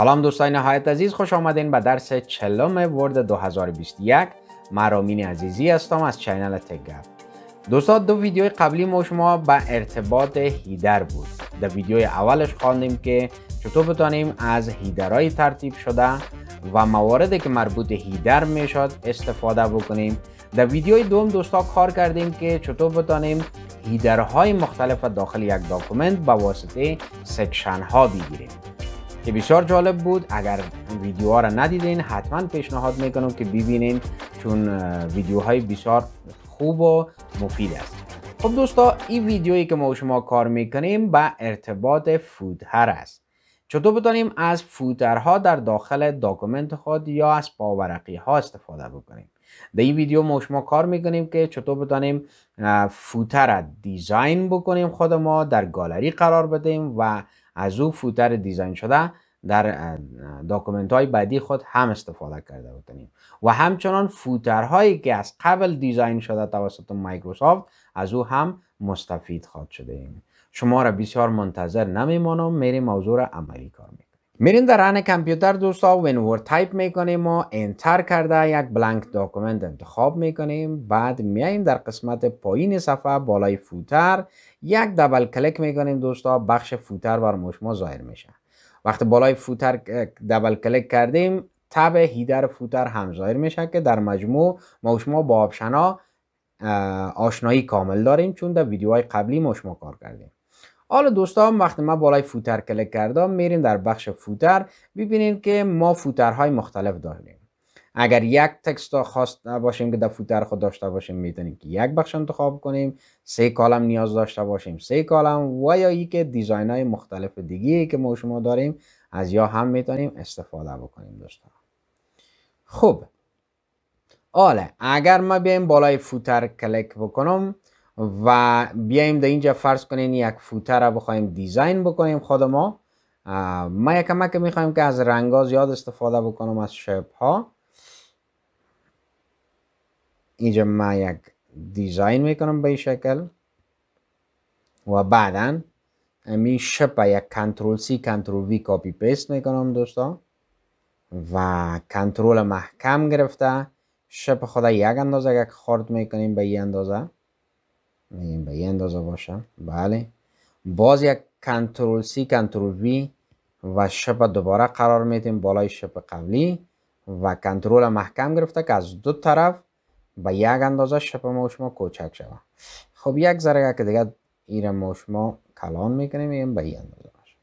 سلام دوستان نهایت عزیز خوش آمدین به درس چلم ورد 2021 من رامین عزیزی هستم از چینل تگپ دوستان دو ویدیو قبلی ما شما به ارتباط هیدر بود در ویدیو اولش خواندیم که چطور بتانیم از هیدرهای ترتیب شده و مواردی که مربوط هیدر میشد استفاده بکنیم در ویدیوی دوم دوستا کار کردیم که چطور بتانیم هیدرهای مختلف داخل یک داکومنت به واسطه سکشن ها بگیریم که بسیار جالب بود اگر ویدیو ها را ندیدین حتما پیشنهاد میکنم که ببینین چون ویدیو های بسیار خوب و مفید است خب دوستا این ویدیویی که ما شما کار میکنیم به ارتباط فودهر است چطور بتانیم از فوترها در داخل داکومنت خود یا از پاورقی ها استفاده بکنیم در این ویدیو ما شما کار میکنیم که چطور بتانیم فوتر را دیزاین بکنیم خود ما در گالری قرار بدیم و از او فوتر دیزاین شده در داکومنت های بعدی خود هم استفاده کرده بتانیم و همچنان هایی که از قبل دیزاین شده توسط مایکروسافت از او هم مستفید خواد شده شما را بسیار منتظر نمیمانم میریم موضوع را عملی کار می میرین در رن کامپیوتر دوستا وینور تایپ میکنیم و انتر کرده یک بلانک داکومنت انتخاب میکنیم بعد میاییم در قسمت پایین صفحه بالای فوتر یک دبل کلک میکنیم دوستا بخش فوتر بر ما ظاهر میشه وقتی بالای فوتر دبل کلک کردیم تب هیدر فوتر هم ظاهر میشه که در مجموع ما شما با آپشن آشنایی کامل داریم چون در ویدیوهای قبلی ما شما کار کردیم حالا دوستان وقتی ما بالای فوتر کلیک کردم میریم در بخش فوتر ببینید که ما فوترهای مختلف داریم اگر یک تکست خواست باشیم که در فوتر خود داشته باشیم میتونیم که یک بخش انتخاب کنیم سه کالم نیاز داشته باشیم سه کالم و یا ای که دیزاین های مختلف دیگه که ما شما داریم از یا هم میتونیم استفاده بکنیم دوستان خوب. آله، اگر ما بیایم بالای فوتر کلک بکنم و بیایم در اینجا فرض کنین یک فوتر را بخوایم دیزاین بکنیم خود ما ما یک که میخوایم که از ها زیاد استفاده بکنم از شپ ها اینجا ما یک دیزاین میکنم به این شکل و بعدا امی شپ یک کنترول سی کنترول وی کاپی پیست میکنم دوستا و کنترل محکم گرفته شپ خدا یک اندازه یک خورد میکنیم به این اندازه میگیم به یه اندازه باشه بله باز یک کنترل سی کنترل وی و شپ دوباره قرار میتیم بالای شپ قبلی و کنترل محکم گرفته که از دو طرف به یک اندازه شپ ما شما کوچک شده خب یک ذره که دیگه ایره ما شما کلان میکنیم میگیم به یه اندازه باشه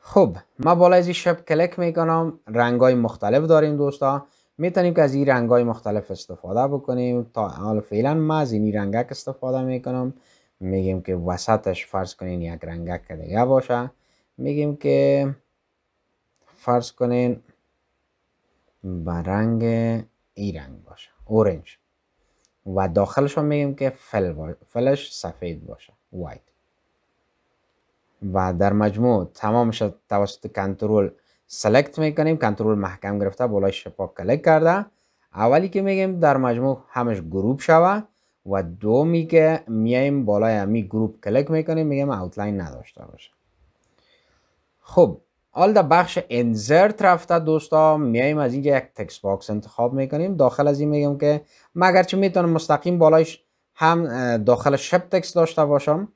خب ما بالای از شپ کلک میکنم رنگ های مختلف داریم دوستا میتونیم که از این رنگ های مختلف استفاده بکنیم تا حالا فعلا ما از این رنگک استفاده میکنم میگیم که وسطش فرض کنین یک رنگک دیگه باشه میگیم که فرض کنین به رنگ ای رنگ باشه اورنج و داخلش رو میگیم که فل فلش سفید باشه وایت و در مجموع تمامش توسط کنترل سلکت میکنیم کنترل محکم گرفته بالای شپاک کلک کرده اولی که میگیم در مجموع همش گروپ شوه و دومی که میایم بالای همی گروپ کلک میکنیم میگیم اوتلاین نداشته باشه خب حال در بخش انزرت رفته دوستا میایم از اینجا یک تکس باکس انتخاب میکنیم داخل از این میگم که مگر اگرچه میتونم مستقیم بالایش هم داخل شپ تکس داشته باشم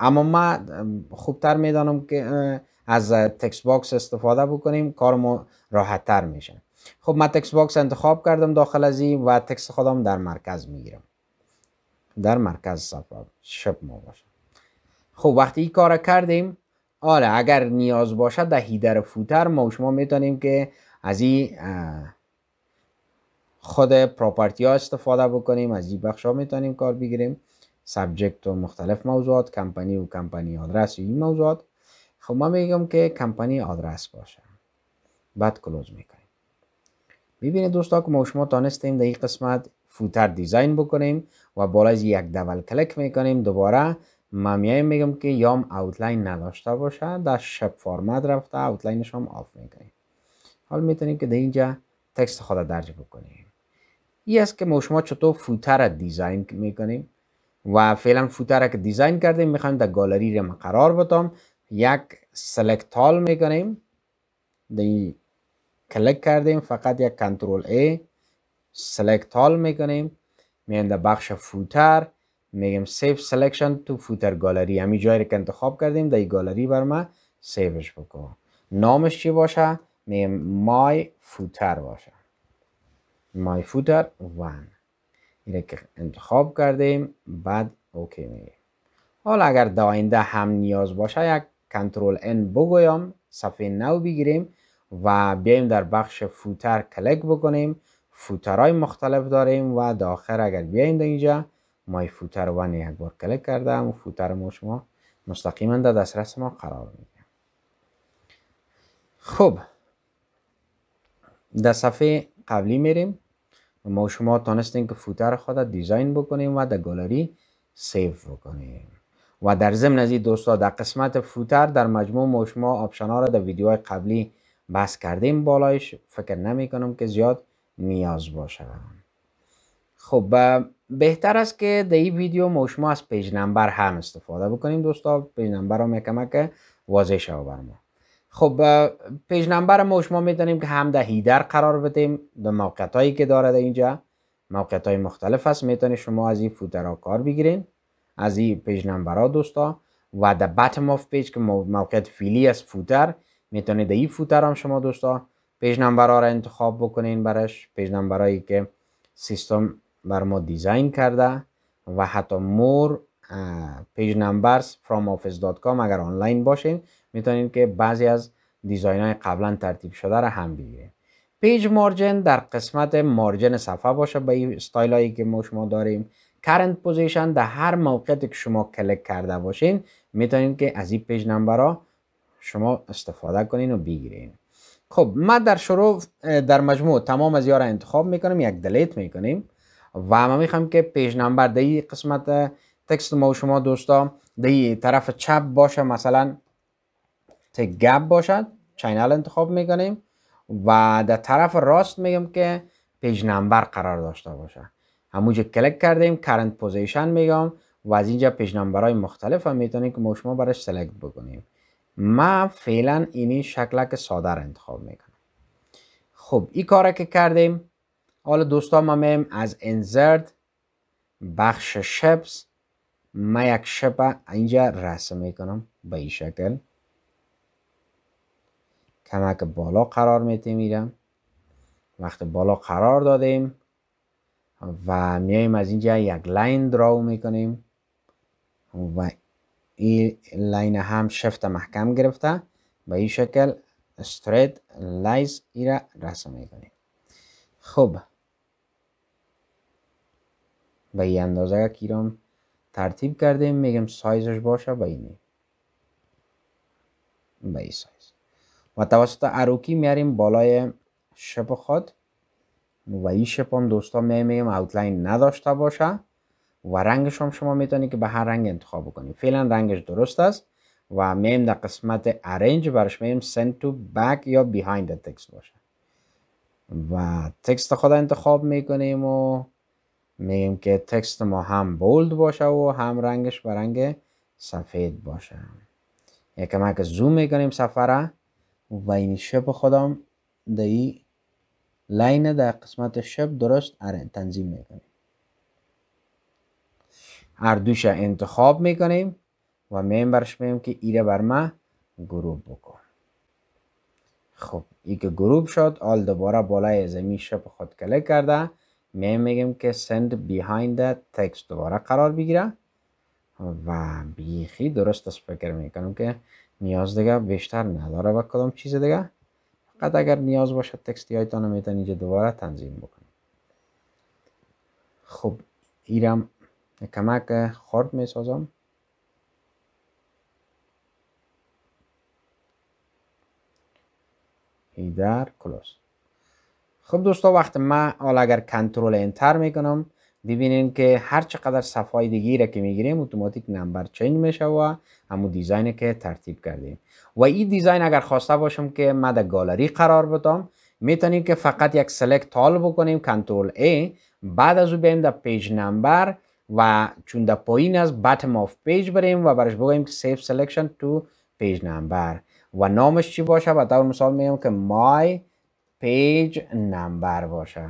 اما من خوبتر میدانم که از تکس باکس استفاده بکنیم کار راحت تر میشه خب من تکس باکس انتخاب کردم داخل از این و تکس خودم در مرکز میگیرم در مرکز صفحه شب ما باشه خب وقتی این کار کردیم آره اگر نیاز باشد در هیدر فوتر ما شما میتونیم که از این خود پراپرتی ها استفاده بکنیم از این بخش ها میتونیم کار بگیریم سبجکت و مختلف موضوعات کمپانی و کمپانی آدرس و این موضوعات خب ما میگم که کمپانی آدرس باشه بعد کلوز میکنیم میبینید دوستا که ما شما تانستیم در این قسمت فوتر دیزاین بکنیم و بالا از یک دول کلک میکنیم دوباره ما میایم میگم که یام اوتلاین نداشته باشه در شب فرمت رفته اوتلاینش هم آف میکنیم حال میتونیم که در اینجا تکست خود درج بکنیم این است که ما شما چطور فوتر دیزاین میکنیم و فعلا فوتر که دیزاین کردیم میخوایم در گالری را قرار بدم یک سلکت می میکنیم دی کلک کردیم فقط یک کنترل ای سلکت می میکنیم میان در بخش فوتر میگیم سیف سلیکشن تو فوتر گالری همین جایی که انتخاب کردیم در گالری بر ما سیوش بکن نامش چی باشه میگیم مای فوتر باشه مای فوتر one. اینه که انتخاب کردیم بعد اوکی میگه حالا اگر داینده هم نیاز باشه یک کنترل N بگویم صفحه نو بگیریم و بیایم در بخش فوتر کلک بکنیم فوترهای مختلف داریم و داخل اگر بیایم در اینجا مای فوتر ون یک بار کلک کردم و فوتر ما شما مستقیما در دسترس ما قرار میگیره خب در صفحه قبلی میریم ما شما تانستیم که فوتر خود دیزاین بکنیم و در گالری سیف بکنیم و در ضمن از این دوستا در قسمت فوتر در مجموع ما شما آپشن ها را در ویدیوهای قبلی بحث کردیم بالایش فکر نمی کنم که زیاد نیاز باشه خب بهتر است که در این ویدیو ما از پیج نمبر هم استفاده بکنیم دوستا پیج نمبر هم یکم که واضح شو بر خب پیج نمبر ما شما میتونیم که هم در هیدر قرار بدیم در موقعیت هایی که داره در اینجا موقعیت های مختلف هست میتونید شما از این فوترها کار بگیرید از این پیج نمبر دوستا و در بتم آف پیج که موقعیت فیلی از فوتر میتونید این فوتر هم شما دوستا پیج نمبر ها را انتخاب بکنین برش پیج نمبر هایی که سیستم بر ما دیزاین کرده و حتی مور پیج نمبرز from اگر آنلاین باشین میتونین که بعضی از دیزاین های قبلا ترتیب شده را هم بگیرین پیج مارجن در قسمت مارجن صفحه باشه به این ستایل هایی که ما شما داریم current position در هر موقعیتی که شما کلک کرده باشین میتونین که از این پیج نمبر ها شما استفاده کنین و بگیرین خب ما در شروع در مجموع تمام از یارا انتخاب میکنیم یک دلیت میکنیم و ما میخوام که پیج نمبر در قسمت تکست ما و شما دوستا در طرف چپ باشه مثلا تک گپ باشد چینل انتخاب میکنیم و در طرف راست میگم که پیج نمبر قرار داشته باشه همونجا کلک کردیم کرنت پوزیشن میگم و از اینجا پیج نمبرهای مختلف میتونیم که ما شما براش سلکت بکنیم ما فعلا اینی که ساده را انتخاب میکنم خب این کار که کردیم حالا دوستان ما میم از انزرت بخش شپس ما یک شپ اینجا رسم میکنم به این شکل کمک بالا قرار میتیم میرم وقتی بالا قرار دادیم و میایم از اینجا یک لاین دراو میکنیم و این لاین هم شفت محکم گرفته به این شکل استریت لایز ای را رسم میکنیم خوب به این اندازه که ایرام ترتیب کردیم میگم سایزش باشه به این به این سایز و توسط اروکی میاریم بالای شپ خود و هم دوستا میمیم اوتلاین نداشته باشه و رنگش هم شما میتونید که به هر رنگ انتخاب کنید فعلا رنگش درست است و میم در قسمت ارنج برش میم سنت تو back یا بیهیند the باشه و تکست خود انتخاب میکنیم و میگیم که تکست ما هم بولد باشه و هم رنگش به رنگ سفید باشه یکم که زوم میکنیم سفره و این شپ خودم لاین در قسمت شب درست آره، تنظیم میکنیم هر انتخاب میکنیم و برش مییم که ایره بر ما گروپ بکن خب ای که گروب شد آل دوباره بالای زمین شب خود کلک کرده می میگم که سند بیهایند تکس دوباره قرار بگیره و بیخی درست فکر میکنم که نیاز دیگه بیشتر نداره و کدام چیز دیگه فقط اگر نیاز باشد تکستی هایتان رو میتونید اینجا دوباره تنظیم بکنم. خب ایرم کمک خرد میسازم در کلوز خب دوستا وقت من حالا اگر کنترل انتر میکنم ببینین که هر چقدر صفحه دیگه که میگیریم اتوماتیک نمبر چینج میشه و همون دیزاین که ترتیب کردیم و این دیزاین اگر خواسته باشم که مد گالری قرار بدم میتونیم که فقط یک سلکت تال بکنیم کنترل A بعد از او بیم در پیج نمبر و چون در پایین از باتم آف پیج بریم و برش بگویم که سیف سلیکشن تو پیج نمبر و نامش چی باشه و طور مثال میگم که مای پیج نمبر باشه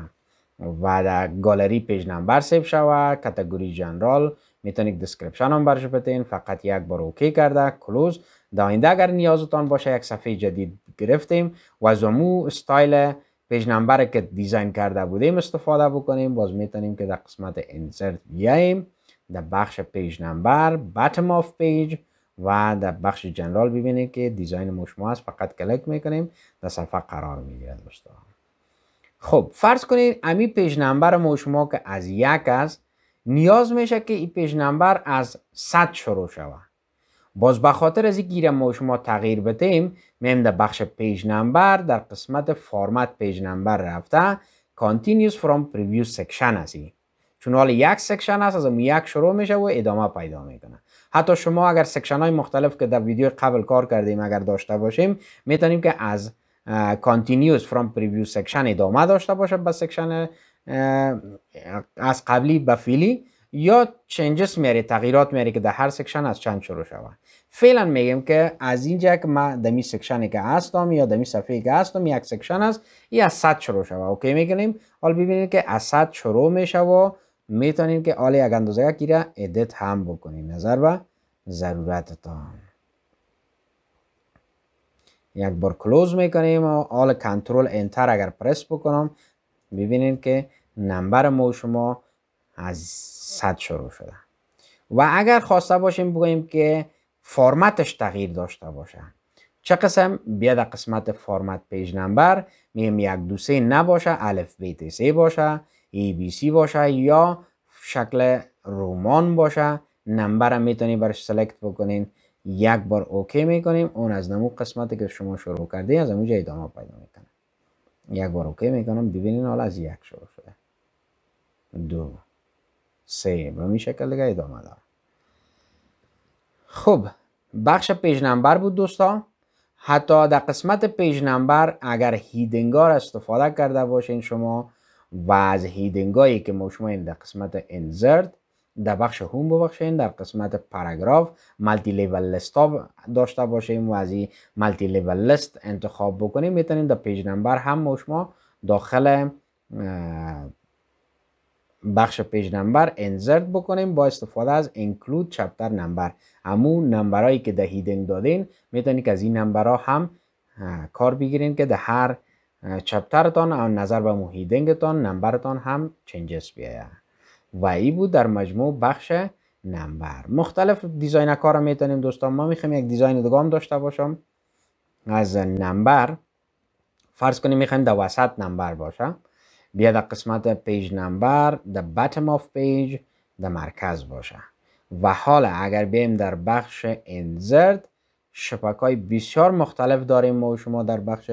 و در گالری پیج نمبر سیب شوه کتگوری جنرال میتونید دسکریپشن هم برش بتین فقط یک بار اوکی کرده کلوز در آینده اگر نیازتان باشه یک صفحه جدید گرفتیم و از امو ستایل پیج نمبر که دیزاین کرده بودیم استفاده بکنیم باز میتونیم که در قسمت انسرت بیاییم در بخش پیج نمبر باتم آف پیج و در بخش جنرال ببینید که دیزاین مشموع است فقط کلک میکنیم در صفحه قرار میگیره دوستان خب فرض کنید امی پیج نمبر ما شما که از یک است نیاز میشه که این پیج نمبر از 100 شروع شود باز به خاطر از این ما شما تغییر بدیم میم در بخش پیج نمبر در قسمت فرمت پیج نمبر رفته continuous from previous section هستی چون حال یک سکشن است از یک شروع میشه و ادامه پیدا میکنه حتی شما اگر سکشن های مختلف که در ویدیو قبل کار کردیم اگر داشته باشیم میتونیم که از کانتینیوز فرام پریویو سکشن ادامه داشته باشه به سکشن از قبلی به فیلی یا چنجس میاری تغییرات میاری که در هر سکشن از چند شروع شود فعلا میگم که از اینجا که ما دمی سکشن که هستم یا دمی صفحه که هستم یک سکشن است یا از صد شروع شود اوکی میگنیم حال ببینید که از صد شروع و میتونیم که آل یک اندازه گیره ادیت هم بکنیم نظر به ضرورتتان یک بار کلوز میکنیم و آل کنترل انتر اگر پرس بکنم ببینید که نمبر ما شما از 100 شروع شده و اگر خواسته باشیم بگوییم که فرمتش تغییر داشته باشه چه قسم بیا قسمت فرمت پیج نمبر میم یک دو سه نباشه الف تی سه باشه ای بی سی باشه یا شکل رومان باشه نمبر میتونی برش سلکت بکنین یک بار اوکی میکنیم اون از نمو قسمتی که شما شروع کرده از اونجا ادامه پیدا میکنه یک بار اوکی میکنم ببینین حالا از یک شروع شده دو سه به می شکل دیگه ادامه خب بخش پیج نمبر بود دوستا حتی در قسمت پیج نمبر اگر هیدنگار استفاده کرده باشین شما و از هیدنگایی که ما شما این در قسمت انزرد در بخش هوم ببخشین در قسمت پاراگراف ملتی لیول لیست داشته باشیم و از این مالتی لیول لیست انتخاب بکنیم میتونیم در پیج نمبر هم شما داخل بخش پیج نمبر انزرت بکنیم با استفاده از اینکلود چپتر نمبر امو نمبرایی که در هیدنگ دادین میتونید که از این نمبرها هم کار بگیرین که در هر چپترتان نظر به مو هیدنگتان نمبرتان هم چنجس بیاید و ای بود در مجموع بخش نمبر مختلف دیزاین کار رو میتونیم دوستان ما میخوایم یک دیزاین دیگه هم داشته باشم از نمبر فرض کنیم میخوایم در وسط نمبر باشه بیا در قسمت پیج نمبر در باتم آف پیج در مرکز باشه و حالا اگر بیم در بخش انزرد شپک های بسیار مختلف داریم ما و شما در بخش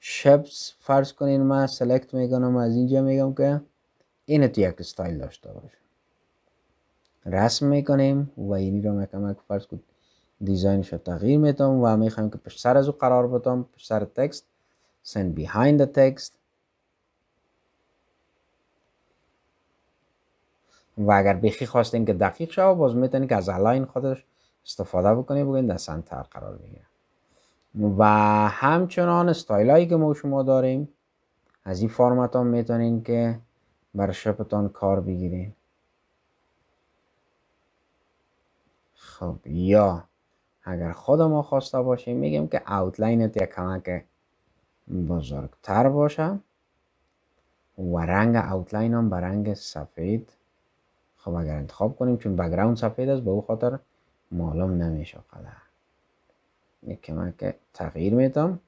شپس فرض کنین من سلکت میکنم از اینجا میگم که یک استایل داشته باشه رسم میکنیم و اینی رو میکنم که فرض کنید دیزاینش رو تغییر میتم و میخوایم که پشت سر از او قرار بدم پشت سر تکست send behind the text و اگر بخی خواستیم که دقیق شو باز میتونید که از الاین خودش استفاده بکنی بگین در سنتر قرار بگیره و همچنان استایل هایی که ما شما داریم از این فرمت ها میتونین که بر شپتان کار بگیرین خب یا اگر خود ما خواسته باشیم میگیم که اوتلاینت یک کمک بزرگتر باشه و رنگ اوتلاین هم به رنگ سفید خب اگر انتخاب کنیم چون بگراوند سفید است به او خاطر معلوم نمیشه قدر یک کمک تغییر میدم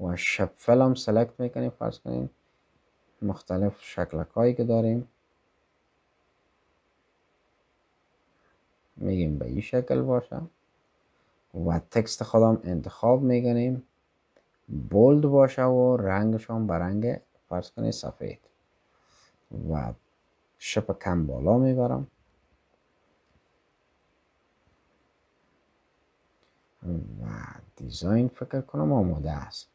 و شفل هم سلکت میکنیم فرض کنیم مختلف شکلک هایی که داریم میگیم به این شکل باشه و تکست خودم انتخاب میگنیم بولد باشه و رنگشون به رنگ فرض کنی سفید و شپ کم بالا میبرم و دیزاین فکر کنم آماده است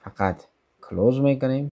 فقط کلوز میکنیم